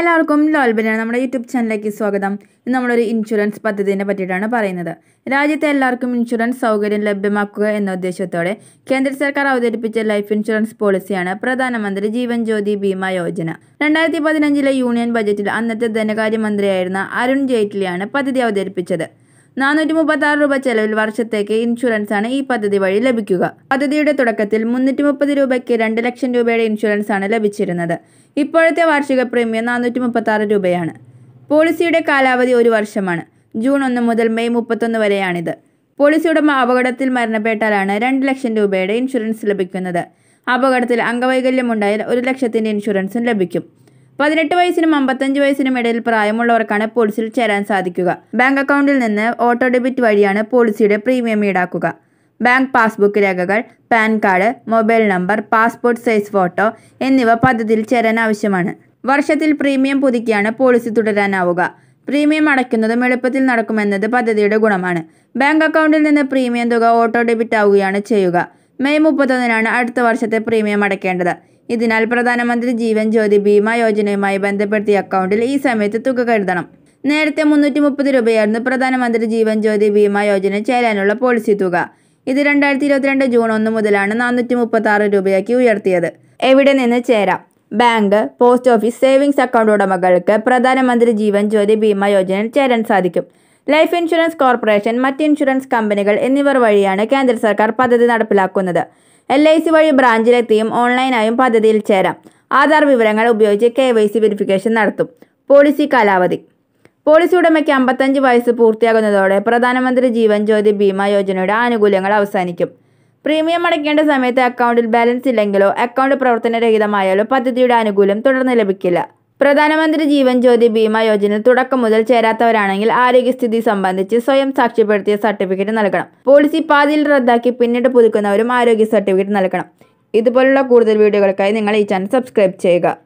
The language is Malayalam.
എല്ലാവർക്കും ലോൽബനാണ് നമ്മുടെ യൂട്യൂബ് ചാനലിലേക്ക് സ്വാഗതം ഇന്ന് നമ്മളൊരു ഇൻഷുറൻസ് പദ്ധതിനെ പറ്റിയിട്ടാണ് പറയുന്നത് രാജ്യത്തെ എല്ലാവർക്കും ഇൻഷുറൻസ് സൗകര്യം ലഭ്യമാക്കുക എന്ന ഉദ്ദേശത്തോടെ കേന്ദ്ര സർക്കാർ അവതരിപ്പിച്ച ലൈഫ് ഇൻഷുറൻസ് പോളിസിയാണ് പ്രധാനമന്ത്രി ജീവൻ ജ്യോതി ബീമ യോജന രണ്ടായിരത്തി പതിനഞ്ചിലെ യൂണിയൻ ബജറ്റിൽ അന്നത്തെ ധനകാര്യമന്ത്രിയായിരുന്ന അരുൺ ജെയ്റ്റ്ലിയാണ് പദ്ധതി അവതരിപ്പിച്ചത് നാനൂറ്റി മുപ്പത്തി ആറ് രൂപ ചെലവിൽ വർഷത്തേക്ക് ആണ് ഈ പദ്ധതി വഴി ലഭിക്കുക പദ്ധതിയുടെ തുടക്കത്തിൽ മുന്നൂറ്റി മുപ്പത് രൂപയ്ക്ക് രണ്ട് ലക്ഷം രൂപയുടെ ഇൻഷുറൻസ് ആണ് ലഭിച്ചിരുന്നത് ഇപ്പോഴത്തെ വാർഷിക പ്രീമിയം നാനൂറ്റി മുപ്പത്തി ആറ് രൂപയാണ് പോളിസിയുടെ കാലാവധി ഒരു വർഷമാണ് ജൂൺ ഒന്ന് മുതൽ മെയ് മുപ്പത്തൊന്ന് വരെയാണിത് പോളിസിയുടമ അപകടത്തിൽ മരണപ്പെട്ടാലാണ് രണ്ട് ലക്ഷം രൂപയുടെ ഇൻഷുറൻസ് ലഭിക്കുന്നത് അപകടത്തിൽ അംഗവൈകല്യമുണ്ടായാൽ ഒരു ലക്ഷത്തിൻ്റെ ഇൻഷുറൻസും ലഭിക്കും പതിനെട്ട് വയസ്സിനും അമ്പത്തഞ്ച് വയസ്സിനും ഇടയിൽ പ്രായമുള്ളവർക്കാണ് പോളിസിയിൽ ചേരാൻ സാധിക്കുക ബാങ്ക് അക്കൗണ്ടിൽ നിന്ന് ഓട്ടോ ഡെബിറ്റ് വഴിയാണ് പോളിസിയുടെ പ്രീമിയം ഈടാക്കുക ബാങ്ക് പാസ്ബുക്ക് രേഖകൾ PAN card mobile number passport size photo എന്നിവ പദ്ധതിയിൽ ചേരാൻ ആവശ്യമാണ് വർഷത്തിൽ പ്രീമിയം പുതുക്കിയാണ് പോളിസി തുടരാനാവുക പ്രീമിയം അടയ്ക്കുന്നതും എളുപ്പത്തിൽ നടക്കുമെന്നത് പദ്ധതിയുടെ ഗുണമാണ് ബാങ്ക് അക്കൗണ്ടിൽ നിന്ന് പ്രീമിയം തുക ഓട്ടോ ഡെബിറ്റ് ആവുകയാണ് ചെയ്യുക മെയ് മുപ്പത്തൊന്നിനാണ് അടുത്ത വർഷത്തെ പ്രീമിയം അടയ്ക്കേണ്ടത് ഇതിനാൽ പ്രധാനമന്ത്രി ജീവൻ ജ്യോതി ഭീമ യോജനയുമായി ബന്ധപ്പെടുത്തിയ അക്കൗണ്ടിൽ ഈ സമയത്ത് തുക കരുതണം നേരത്തെ മുന്നൂറ്റി മുപ്പത് രൂപയായിരുന്നു പ്രധാനമന്ത്രി ജീവൻ ജ്യോതി ഭീമ യോജന ചേരാനുള്ള പോളിസി തുക ഇത് രണ്ടായിരത്തി ഇരുപത്തിരണ്ട് ജൂൺ ഒന്ന് മുതലാണ് നാനൂറ്റി മുപ്പത്തി ആറ് രൂപയാക്കി ഉയർത്തിയത് എവിടെ നിന്ന് ചേരാം bank post office savings account ഉടമകൾക്ക് പ്രധാനമന്ത്രി ജീവൻ ജ്യോതി ഭീമ യോജനയിൽ ചേരാൻ സാധിക്കും ലൈഫ് ഇൻഷുറൻസ് കോർപ്പറേഷൻ മറ്റ് ഇൻഷുറൻസ് കമ്പനികൾ എന്നിവർ വഴിയാണ് കേന്ദ്ര സർക്കാർ പദ്ധതി നടപ്പിലാക്കുന്നത് എൽ ഐ സി വഴി ബ്രാഞ്ചിലെത്തിയും ഓൺലൈനായും പദ്ധതിയിൽ ചേരാം ആധാർ വിവരങ്ങൾ ഉപയോഗിച്ച് കെ വൈ സി വെരിഫിക്കേഷൻ നടത്തും പോളിസി കാലാവധി പോളിസി ഉടമയ്ക്ക് അമ്പത്തഞ്ച് വയസ്സ് പൂർത്തിയാകുന്നതോടെ പ്രധാനമന്ത്രി ജീവൻ ജ്യോതി ബീമ യോജനയുടെ ആനുകൂല്യങ്ങൾ അവസാനിക്കും പ്രീമിയം അടയ്ക്കേണ്ട സമയത്ത് അക്കൗണ്ടിൽ ബാലൻസ് ഇല്ലെങ്കിലോ അക്കൗണ്ട് പ്രവർത്തനരഹിതമായാലോ പദ്ധതിയുടെ ആനുകൂല്യം തുടർന്ന് ലഭിക്കില്ല പ്രധാനമന്ത്രി ജീവൻ ജ്യോതി ബീമ യോജന തുടക്കം മുതൽ ചേരാത്തവരാണെങ്കിൽ ആരോഗ്യസ്ഥിതി സംബന്ധിച്ച് സ്വയം സാക്ഷ്യപ്പെടുത്തിയ സർട്ടിഫിക്കറ്റ് നൽകണം പോളിസി പാതിയിൽ റദ്ദാക്കി പിന്നീട് പുതുക്കുന്നവരും ആരോഗ്യ സർട്ടിഫിക്കറ്റ് നൽകണം ഇതുപോലുള്ള കൂടുതൽ വീഡിയോകൾക്കായി നിങ്ങൾ ഈ ചാനൽ സബ്സ്ക്രൈബ് ചെയ്യുക